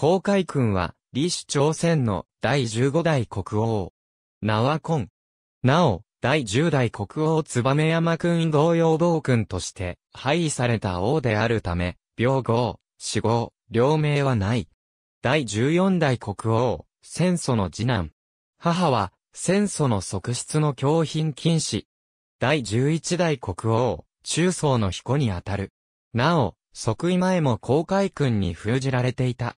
高海君は、李氏朝鮮の第15代国王。名は今。なお、第10代国王燕山君同様道君として、廃位された王であるため、病号、死号、両名はない。第14代国王、戦祖の次男。母は、戦祖の側室の教品禁止。第11代国王、中層の彦にあたる。なお、即位前も公海君に封じられていた。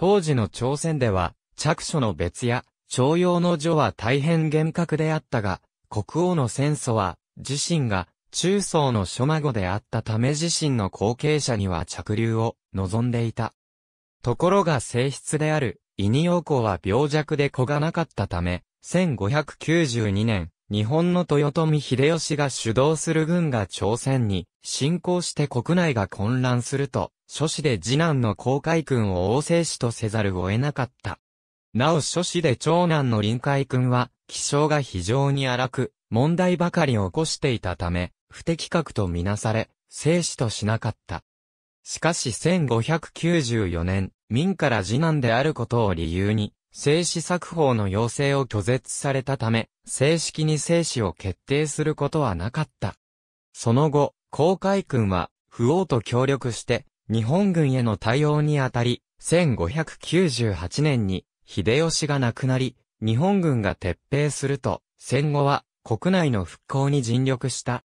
当時の朝鮮では、着書の別や、徴用の序は大変厳格であったが、国王の戦祖は、自身が、中層の諸孫であったため自身の後継者には着流を望んでいた。ところが性質である、イニオコは病弱で子がなかったため、1592年、日本の豊臣秀吉が主導する軍が朝鮮に侵攻して国内が混乱すると、諸子で次男の公海君を王政子とせざるを得なかった。なお諸子で長男の臨海君は、気性が非常に荒く、問題ばかり起こしていたため、不適格とみなされ、生死としなかった。しかし1594年、民から次男であることを理由に、生死作法の要請を拒絶されたため、正式に生死を決定することはなかった。その後、公海君は、不王と協力して、日本軍への対応にあたり、1598年に秀吉が亡くなり、日本軍が撤兵すると、戦後は国内の復興に尽力した。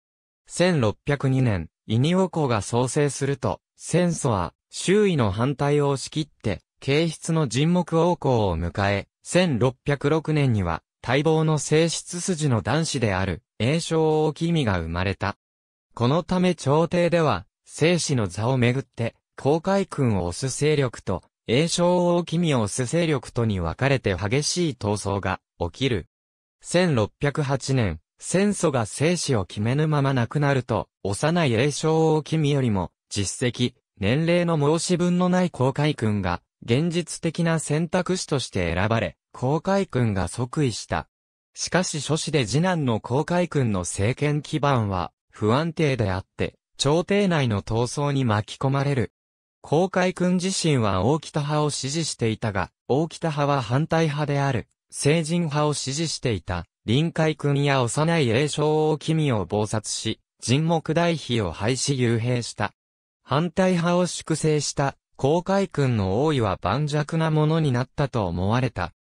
1602年、イニオコが創生すると、戦争は周囲の反対を押し切って、形質の沈黙王侯を迎え、1606年には待望の性質筋の男子である、栄称王君が生まれた。このため朝廷では、生死の座をめぐって、公開君を推す勢力と、栄称王君を推す勢力とに分かれて激しい闘争が起きる。1608年、戦争が生死を決めぬまま亡くなると、幼い栄称王君よりも、実績、年齢の申し分のない公開君が、現実的な選択肢として選ばれ、公開君が即位した。しかし諸子で次男の公開君の政権基盤は不安定であって、朝廷内の闘争に巻き込まれる。公海君自身は大北派を支持していたが、大北派は反対派である、成人派を支持していた、臨海君や幼い栄翔王君を謀殺し、沈黙代妃を廃止幽閉した。反対派を粛清した、公海君の王位は盤石なものになったと思われた。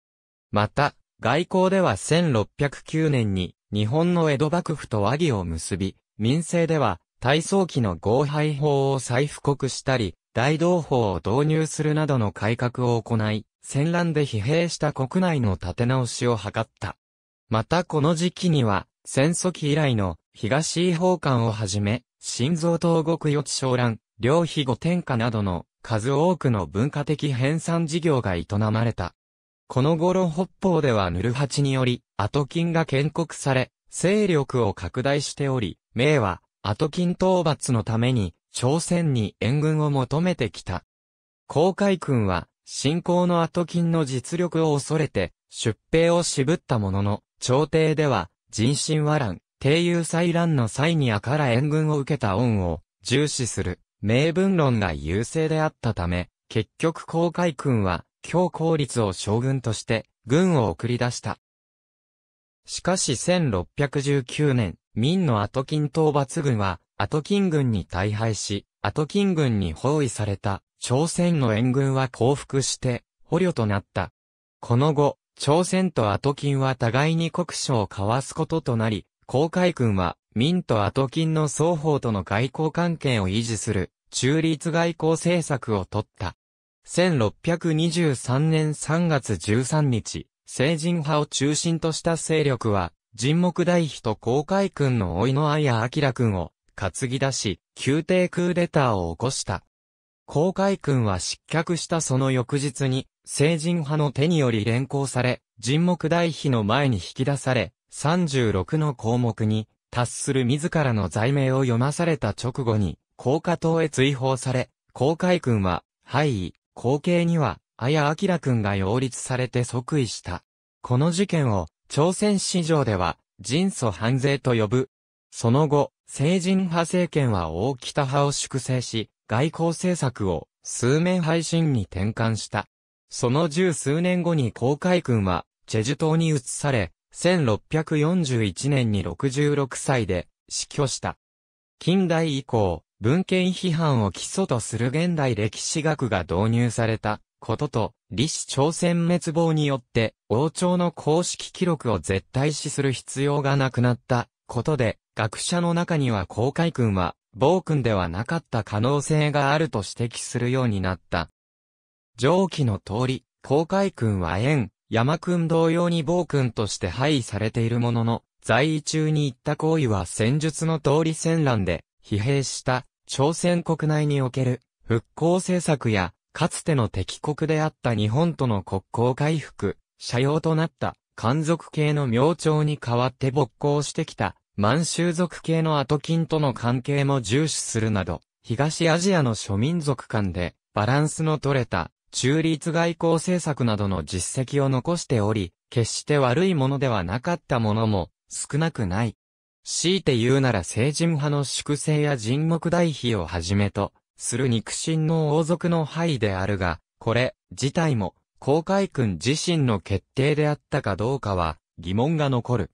また、外交では1609年に、日本の江戸幕府と和議を結び、民政では、体操機の合廃法を再布告したり、大同法を導入するなどの改革を行い、戦乱で疲弊した国内の立て直しを図った。またこの時期には、戦争期以来の東違法館をはじめ、新造東国予知商乱、両非御天下などの数多くの文化的編纂事業が営まれた。この頃北方ではヌルハチにより、後ンが建国され、勢力を拡大しており、明はアトキン討伐のために、朝鮮に援軍を求めてきた。航海軍は、信仰のアトキンの実力を恐れて、出兵を渋ったものの、朝廷では、人心和乱、帝遊、災乱の際にあから援軍を受けた恩を、重視する、名分論が優勢であったため、結局航海軍は、強効率を将軍として、軍を送り出した。しかし1619年、明のアトキン討伐軍は、アトキン軍に大敗し、アトキン軍に包囲された、朝鮮の援軍は降伏して、捕虜となった。この後、朝鮮とアトキンは互いに国書を交わすこととなり、航海軍は、民とアトキンの双方との外交関係を維持する、中立外交政策をとった。1623年3月13日、成人派を中心とした勢力は、神木大飛と公開君のいの綾明君を担ぎ出し、宮廷クーデターを起こした。公開君は失脚したその翌日に、成人派の手により連行され、神木大飛の前に引き出され、36の項目に達する自らの罪名を読まされた直後に、高架島へ追放され、公開君は、敗位、後継には、綾明君が擁立されて即位した。この事件を、朝鮮市場では、人祖反税と呼ぶ。その後、成人派政権は大北派を粛清し、外交政策を数面配信に転換した。その十数年後に公海軍は、チェジュ島に移され、1641年に66歳で死去した。近代以降、文献批判を基礎とする現代歴史学が導入された。ことと、李氏朝鮮滅亡によって、王朝の公式記録を絶対視する必要がなくなったことで、学者の中には公海君は、暴君ではなかった可能性があると指摘するようになった。上記の通り、公海君は縁、山君同様に暴君として廃位されているものの、在位中に行った行為は戦術の通り戦乱で、疲弊した朝鮮国内における復興政策やかつての敵国であった日本との国交回復、社用となった、漢族系の明朝に代わって勃興してきた、満州族系の後金との関係も重視するなど、東アジアの諸民族間で、バランスの取れた、中立外交政策などの実績を残しており、決して悪いものではなかったものも、少なくない。強いて言うなら聖人派の粛清や人目代費をはじめと、する肉親の王族の範囲であるが、これ自体も、公海君自身の決定であったかどうかは疑問が残る。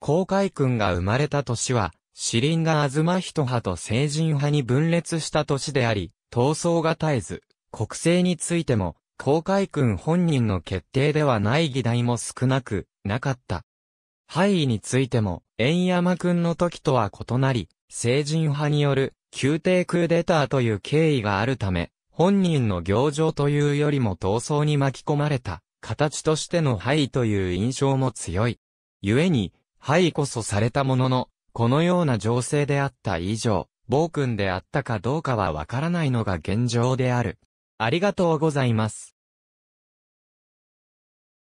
公海君が生まれた年は、死輪が東人派と成人派に分裂した年であり、闘争が絶えず、国政についても、公海君本人の決定ではない議題も少なく、なかった。範囲についても、円山君の時とは異なり、成人派による宮廷クーデターという経緯があるため、本人の行情というよりも闘争に巻き込まれた、形としての敗という印象も強い。故に、敗こそされたものの、このような情勢であった以上、暴君であったかどうかはわからないのが現状である。ありがとうございます。